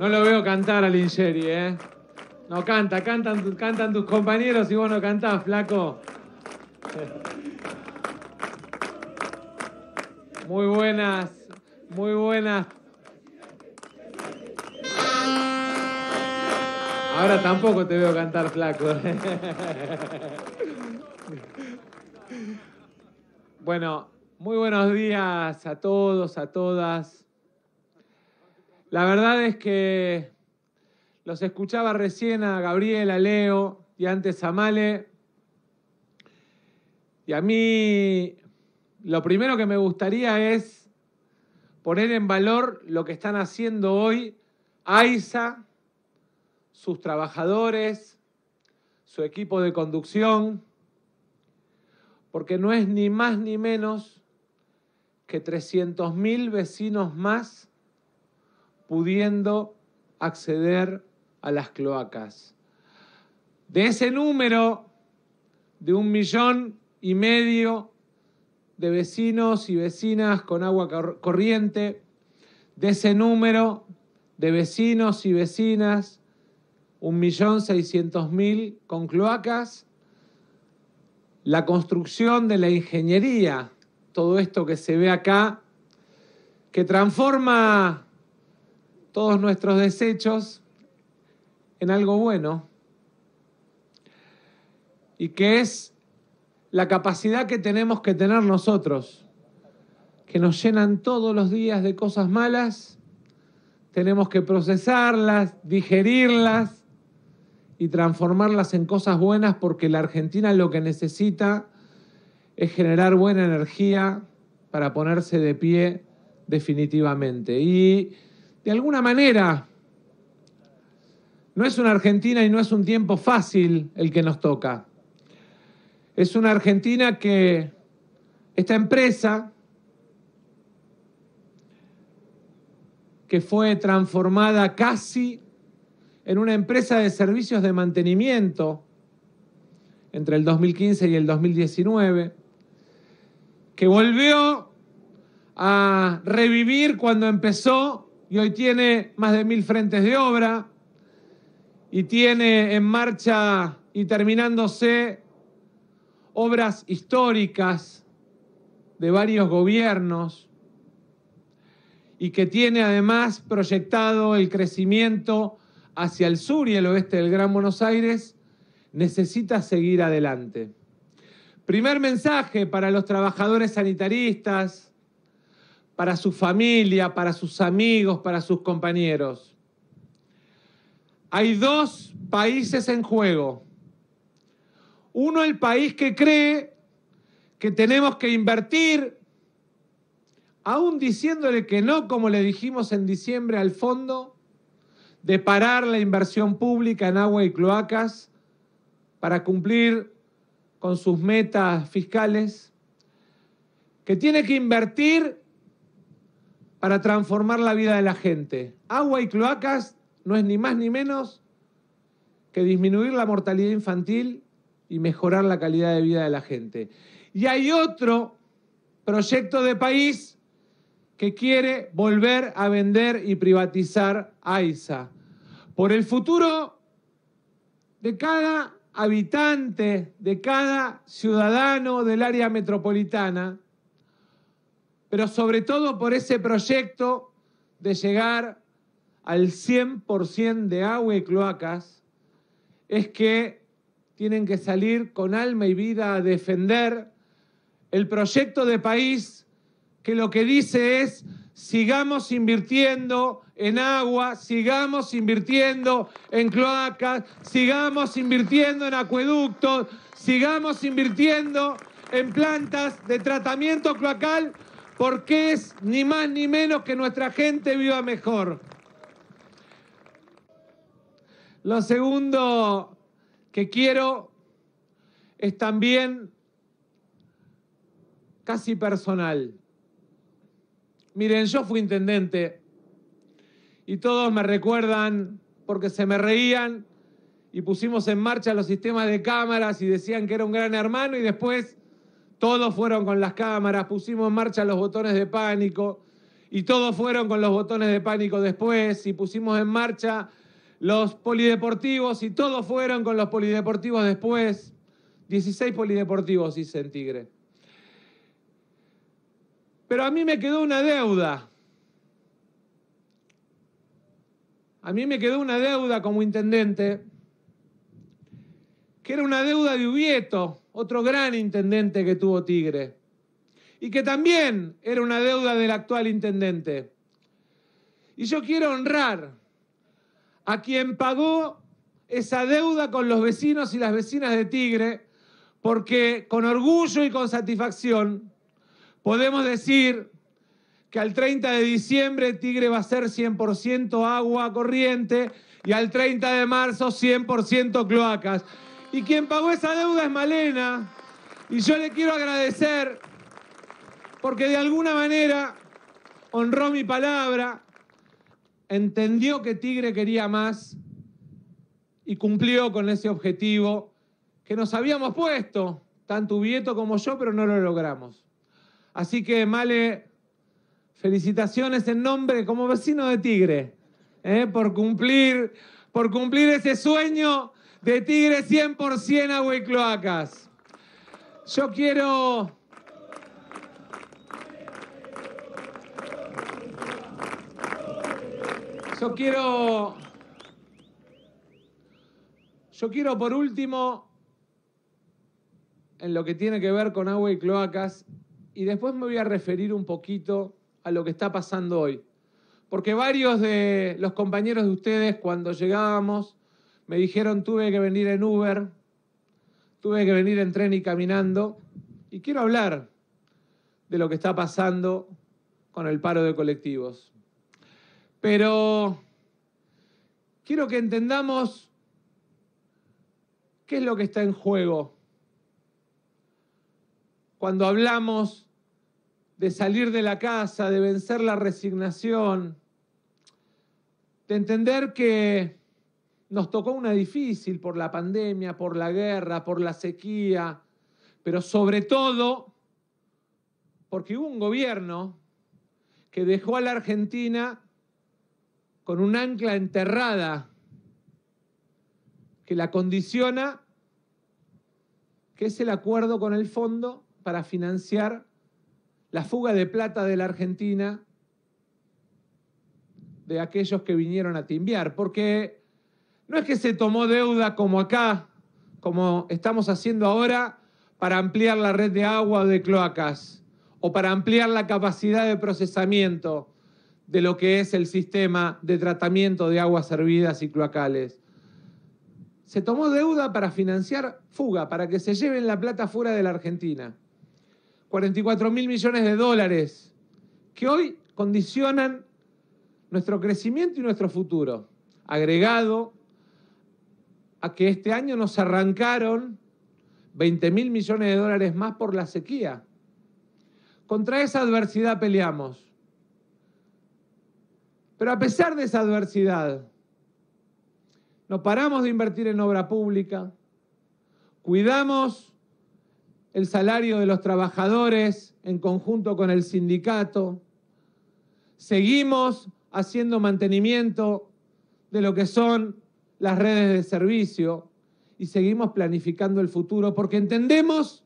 No lo veo cantar al Ingeri, ¿eh? No canta, cantan, cantan tus compañeros y vos no cantás, flaco. Muy buenas, muy buenas. Ahora tampoco te veo cantar, flaco. Bueno, muy buenos días a todos, a todas. La verdad es que los escuchaba recién a Gabriel, a Leo y antes a Male. Y a mí lo primero que me gustaría es poner en valor lo que están haciendo hoy AISA, sus trabajadores, su equipo de conducción, porque no es ni más ni menos que 300.000 vecinos más pudiendo acceder a las cloacas. De ese número de un millón y medio de vecinos y vecinas con agua corriente, de ese número de vecinos y vecinas, un millón seiscientos mil con cloacas, la construcción de la ingeniería, todo esto que se ve acá, que transforma todos nuestros desechos en algo bueno y que es la capacidad que tenemos que tener nosotros, que nos llenan todos los días de cosas malas, tenemos que procesarlas, digerirlas y transformarlas en cosas buenas porque la Argentina lo que necesita es generar buena energía para ponerse de pie definitivamente. Y de alguna manera, no es una Argentina y no es un tiempo fácil el que nos toca. Es una Argentina que esta empresa que fue transformada casi en una empresa de servicios de mantenimiento entre el 2015 y el 2019, que volvió a revivir cuando empezó y hoy tiene más de mil frentes de obra y tiene en marcha y terminándose obras históricas de varios gobiernos y que tiene además proyectado el crecimiento hacia el sur y el oeste del Gran Buenos Aires, necesita seguir adelante. Primer mensaje para los trabajadores sanitaristas, para su familia, para sus amigos, para sus compañeros. Hay dos países en juego. Uno, el país que cree que tenemos que invertir, aún diciéndole que no, como le dijimos en diciembre al fondo, de parar la inversión pública en agua y cloacas para cumplir con sus metas fiscales, que tiene que invertir para transformar la vida de la gente. Agua y cloacas no es ni más ni menos que disminuir la mortalidad infantil y mejorar la calidad de vida de la gente. Y hay otro proyecto de país que quiere volver a vender y privatizar AISA. Por el futuro de cada habitante, de cada ciudadano del área metropolitana, pero sobre todo por ese proyecto de llegar al 100% de agua y cloacas, es que tienen que salir con alma y vida a defender el proyecto de país que lo que dice es sigamos invirtiendo en agua, sigamos invirtiendo en cloacas, sigamos invirtiendo en acueductos, sigamos invirtiendo en plantas de tratamiento cloacal porque es ni más ni menos que nuestra gente viva mejor. Lo segundo que quiero es también casi personal. Miren, yo fui intendente y todos me recuerdan porque se me reían y pusimos en marcha los sistemas de cámaras y decían que era un gran hermano y después todos fueron con las cámaras, pusimos en marcha los botones de pánico y todos fueron con los botones de pánico después y pusimos en marcha los polideportivos y todos fueron con los polideportivos después. 16 polideportivos hice en Tigre. Pero a mí me quedó una deuda. A mí me quedó una deuda como intendente, que era una deuda de Ubieto, otro gran intendente que tuvo Tigre, y que también era una deuda del actual intendente. Y yo quiero honrar a quien pagó esa deuda con los vecinos y las vecinas de Tigre, porque con orgullo y con satisfacción podemos decir que al 30 de diciembre Tigre va a ser 100% agua corriente y al 30 de marzo 100% cloacas. Y quien pagó esa deuda es Malena. Y yo le quiero agradecer porque de alguna manera honró mi palabra, entendió que Tigre quería más y cumplió con ese objetivo que nos habíamos puesto, tanto Ubieto como yo, pero no lo logramos. Así que, Male, felicitaciones en nombre como vecino de Tigre, ¿eh? por, cumplir, por cumplir ese sueño de Tigre 100% Agua y Cloacas. Yo quiero... Yo quiero... Yo quiero por último, en lo que tiene que ver con agua y cloacas, y después me voy a referir un poquito a lo que está pasando hoy. Porque varios de los compañeros de ustedes, cuando llegábamos, me dijeron tuve que venir en Uber, tuve que venir en tren y caminando. Y quiero hablar de lo que está pasando con el paro de colectivos. Pero quiero que entendamos qué es lo que está en juego cuando hablamos de salir de la casa, de vencer la resignación, de entender que nos tocó una difícil por la pandemia, por la guerra, por la sequía, pero sobre todo porque hubo un gobierno que dejó a la Argentina con un ancla enterrada que la condiciona, que es el acuerdo con el fondo para financiar la fuga de plata de la Argentina de aquellos que vinieron a timbiar, porque no es que se tomó deuda como acá, como estamos haciendo ahora, para ampliar la red de agua o de cloacas, o para ampliar la capacidad de procesamiento de lo que es el sistema de tratamiento de aguas servidas y cloacales. Se tomó deuda para financiar fuga, para que se lleven la plata fuera de la Argentina. 44 mil millones de dólares que hoy condicionan nuestro crecimiento y nuestro futuro, agregado a que este año nos arrancaron 20 mil millones de dólares más por la sequía. Contra esa adversidad peleamos. Pero a pesar de esa adversidad, no paramos de invertir en obra pública, cuidamos el salario de los trabajadores en conjunto con el sindicato, seguimos haciendo mantenimiento de lo que son las redes de servicio y seguimos planificando el futuro porque entendemos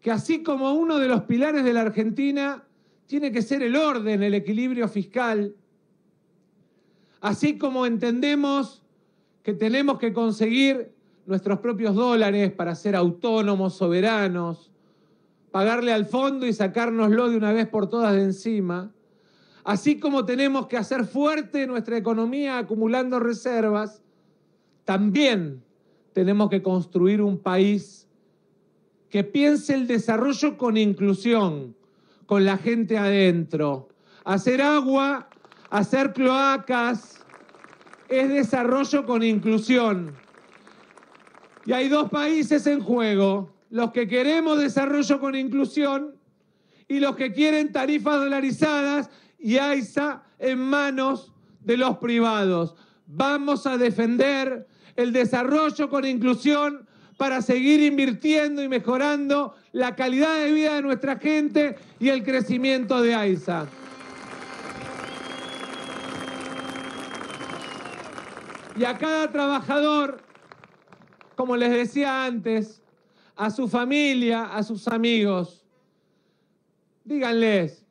que así como uno de los pilares de la Argentina tiene que ser el orden, el equilibrio fiscal, así como entendemos que tenemos que conseguir nuestros propios dólares para ser autónomos, soberanos, pagarle al fondo y sacárnoslo de una vez por todas de encima, Así como tenemos que hacer fuerte nuestra economía acumulando reservas, también tenemos que construir un país que piense el desarrollo con inclusión, con la gente adentro. Hacer agua, hacer cloacas, es desarrollo con inclusión. Y hay dos países en juego, los que queremos desarrollo con inclusión y los que quieren tarifas dolarizadas y AISA en manos de los privados. Vamos a defender el desarrollo con inclusión para seguir invirtiendo y mejorando la calidad de vida de nuestra gente y el crecimiento de AISA. Y a cada trabajador, como les decía antes, a su familia, a sus amigos, díganles,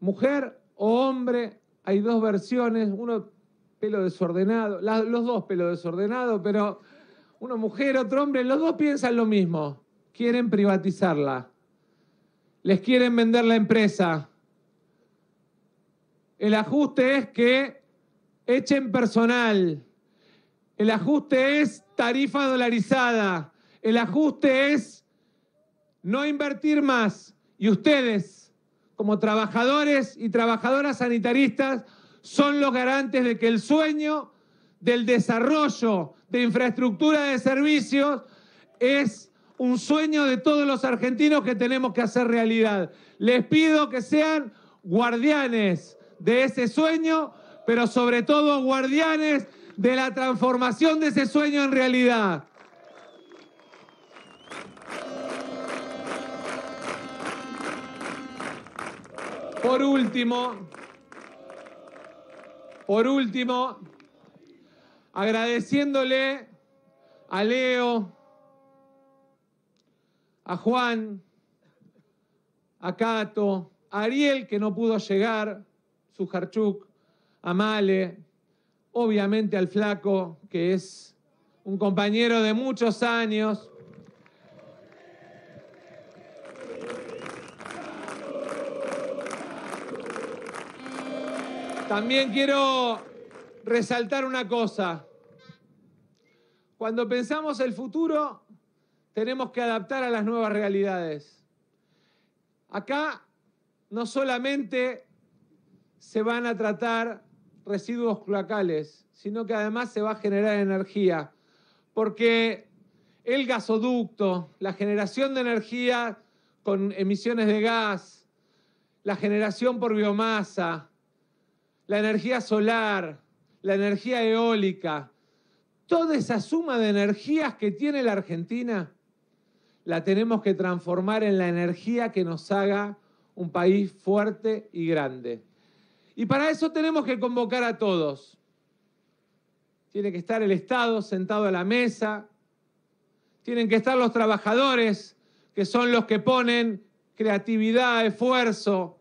mujer o hombre, hay dos versiones, uno pelo desordenado, los dos pelo desordenado, pero uno mujer, otro hombre, los dos piensan lo mismo, quieren privatizarla, les quieren vender la empresa. El ajuste es que echen personal, el ajuste es tarifa dolarizada, el ajuste es no invertir más y ustedes como trabajadores y trabajadoras sanitaristas son los garantes de que el sueño del desarrollo de infraestructura de servicios es un sueño de todos los argentinos que tenemos que hacer realidad. Les pido que sean guardianes de ese sueño, pero sobre todo guardianes de la transformación de ese sueño en realidad. Por último, por último, agradeciéndole a Leo, a Juan, a Cato, a Ariel que no pudo llegar, su Harchuk, a Male, obviamente al Flaco, que es un compañero de muchos años, También quiero resaltar una cosa. Cuando pensamos el futuro, tenemos que adaptar a las nuevas realidades. Acá no solamente se van a tratar residuos cloacales, sino que además se va a generar energía, porque el gasoducto, la generación de energía con emisiones de gas, la generación por biomasa, la energía solar, la energía eólica, toda esa suma de energías que tiene la Argentina, la tenemos que transformar en la energía que nos haga un país fuerte y grande. Y para eso tenemos que convocar a todos. Tiene que estar el Estado sentado a la mesa, tienen que estar los trabajadores, que son los que ponen creatividad, esfuerzo,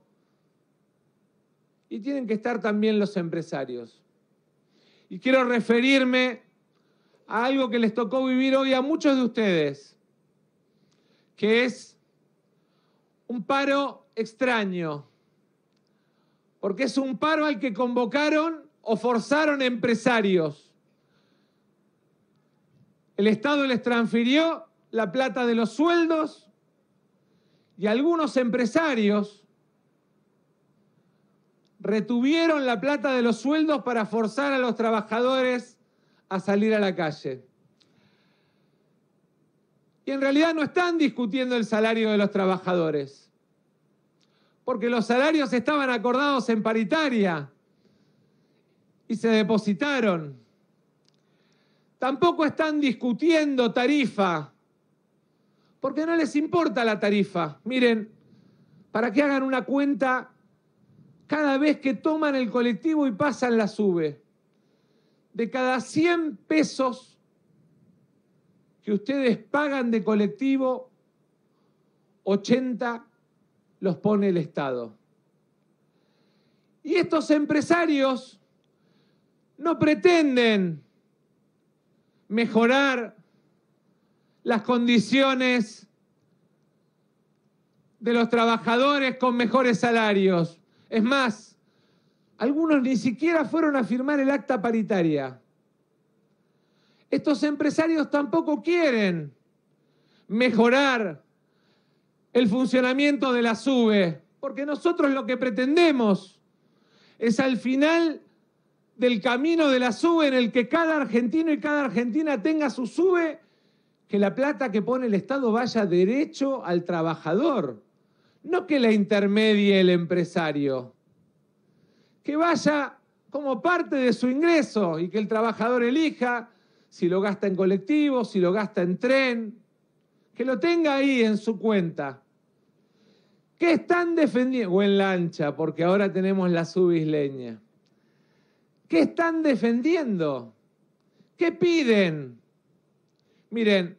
y tienen que estar también los empresarios. Y quiero referirme a algo que les tocó vivir hoy a muchos de ustedes, que es un paro extraño, porque es un paro al que convocaron o forzaron empresarios. El Estado les transfirió la plata de los sueldos y algunos empresarios retuvieron la plata de los sueldos para forzar a los trabajadores a salir a la calle. Y en realidad no están discutiendo el salario de los trabajadores, porque los salarios estaban acordados en paritaria y se depositaron. Tampoco están discutiendo tarifa, porque no les importa la tarifa. Miren, para que hagan una cuenta cada vez que toman el colectivo y pasan la sube. De cada 100 pesos que ustedes pagan de colectivo, 80 los pone el Estado. Y estos empresarios no pretenden mejorar las condiciones de los trabajadores con mejores salarios es más, algunos ni siquiera fueron a firmar el acta paritaria. Estos empresarios tampoco quieren mejorar el funcionamiento de la SUBE, porque nosotros lo que pretendemos es al final del camino de la SUBE en el que cada argentino y cada argentina tenga su SUBE, que la plata que pone el Estado vaya derecho al trabajador no que la intermedie el empresario, que vaya como parte de su ingreso y que el trabajador elija si lo gasta en colectivo, si lo gasta en tren, que lo tenga ahí en su cuenta. ¿Qué están defendiendo? O en lancha, porque ahora tenemos la subisleña. ¿Qué están defendiendo? ¿Qué piden? Miren,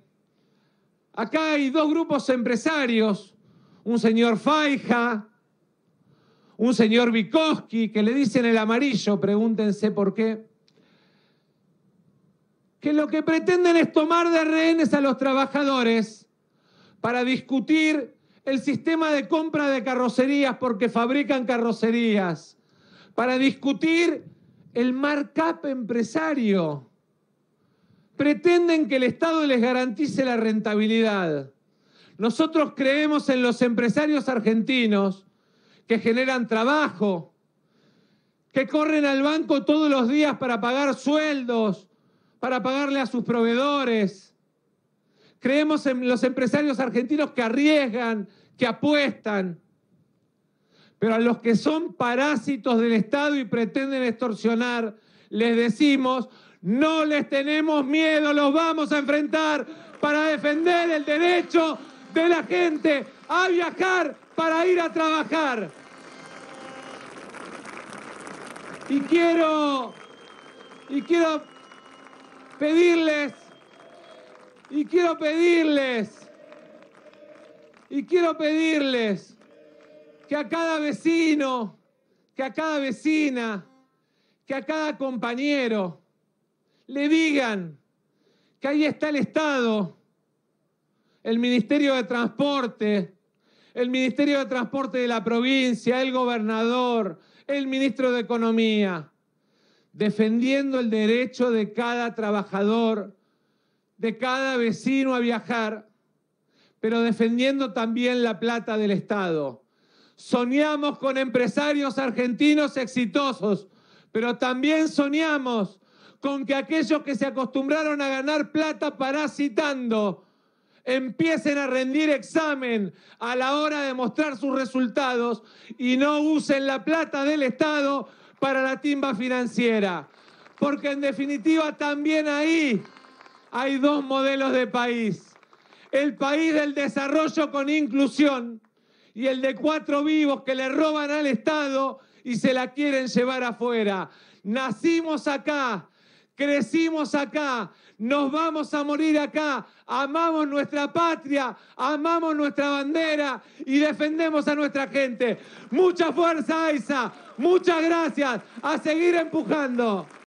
acá hay dos grupos empresarios un señor Faija, un señor Vikovsky, que le dicen el amarillo, pregúntense por qué, que lo que pretenden es tomar de rehenes a los trabajadores para discutir el sistema de compra de carrocerías porque fabrican carrocerías, para discutir el markup empresario. Pretenden que el Estado les garantice la rentabilidad. Nosotros creemos en los empresarios argentinos que generan trabajo, que corren al banco todos los días para pagar sueldos, para pagarle a sus proveedores. Creemos en los empresarios argentinos que arriesgan, que apuestan. Pero a los que son parásitos del Estado y pretenden extorsionar, les decimos, no les tenemos miedo, los vamos a enfrentar para defender el derecho de la gente a viajar para ir a trabajar. Y quiero, y quiero pedirles, y quiero pedirles, y quiero pedirles que a cada vecino, que a cada vecina, que a cada compañero le digan que ahí está el Estado, el Ministerio de Transporte, el Ministerio de Transporte de la provincia, el gobernador, el ministro de Economía, defendiendo el derecho de cada trabajador, de cada vecino a viajar, pero defendiendo también la plata del Estado. Soñamos con empresarios argentinos exitosos, pero también soñamos con que aquellos que se acostumbraron a ganar plata parasitando, empiecen a rendir examen a la hora de mostrar sus resultados y no usen la plata del Estado para la timba financiera. Porque en definitiva también ahí hay dos modelos de país. El país del desarrollo con inclusión y el de cuatro vivos que le roban al Estado y se la quieren llevar afuera. Nacimos acá, crecimos acá, nos vamos a morir acá. Amamos nuestra patria, amamos nuestra bandera y defendemos a nuestra gente. Mucha fuerza, Aiza. Muchas gracias. A seguir empujando.